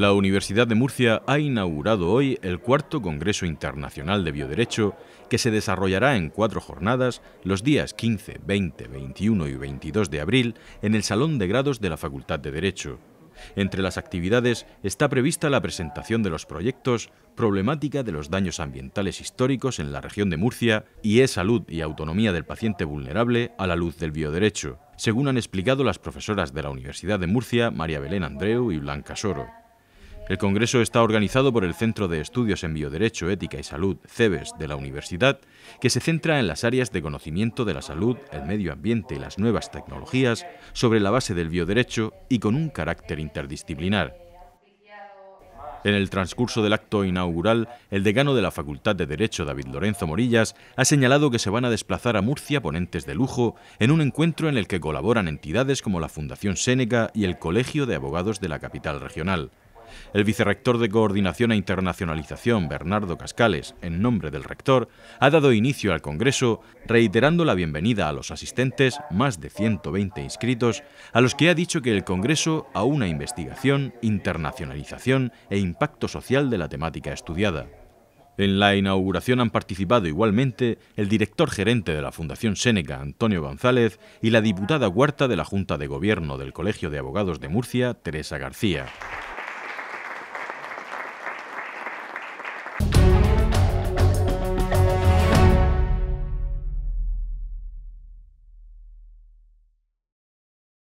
La Universidad de Murcia ha inaugurado hoy el cuarto Congreso Internacional de Bioderecho, que se desarrollará en cuatro jornadas los días 15, 20, 21 y 22 de abril en el Salón de Grados de la Facultad de Derecho. Entre las actividades está prevista la presentación de los proyectos Problemática de los daños ambientales históricos en la región de Murcia y es salud y Autonomía del Paciente Vulnerable a la luz del bioderecho, según han explicado las profesoras de la Universidad de Murcia María Belén Andreu y Blanca Soro. El Congreso está organizado por el Centro de Estudios en Bioderecho, Ética y Salud, CEBES, de la Universidad, que se centra en las áreas de conocimiento de la salud, el medio ambiente y las nuevas tecnologías sobre la base del bioderecho y con un carácter interdisciplinar. En el transcurso del acto inaugural, el decano de la Facultad de Derecho, David Lorenzo Morillas, ha señalado que se van a desplazar a Murcia ponentes de lujo en un encuentro en el que colaboran entidades como la Fundación Séneca y el Colegio de Abogados de la capital regional. El vicerrector de Coordinación e Internacionalización, Bernardo Cascales, en nombre del rector, ha dado inicio al Congreso reiterando la bienvenida a los asistentes, más de 120 inscritos, a los que ha dicho que el Congreso a una investigación, internacionalización e impacto social de la temática estudiada. En la inauguración han participado igualmente el director gerente de la Fundación Séneca, Antonio González, y la diputada huerta de la Junta de Gobierno del Colegio de Abogados de Murcia, Teresa García.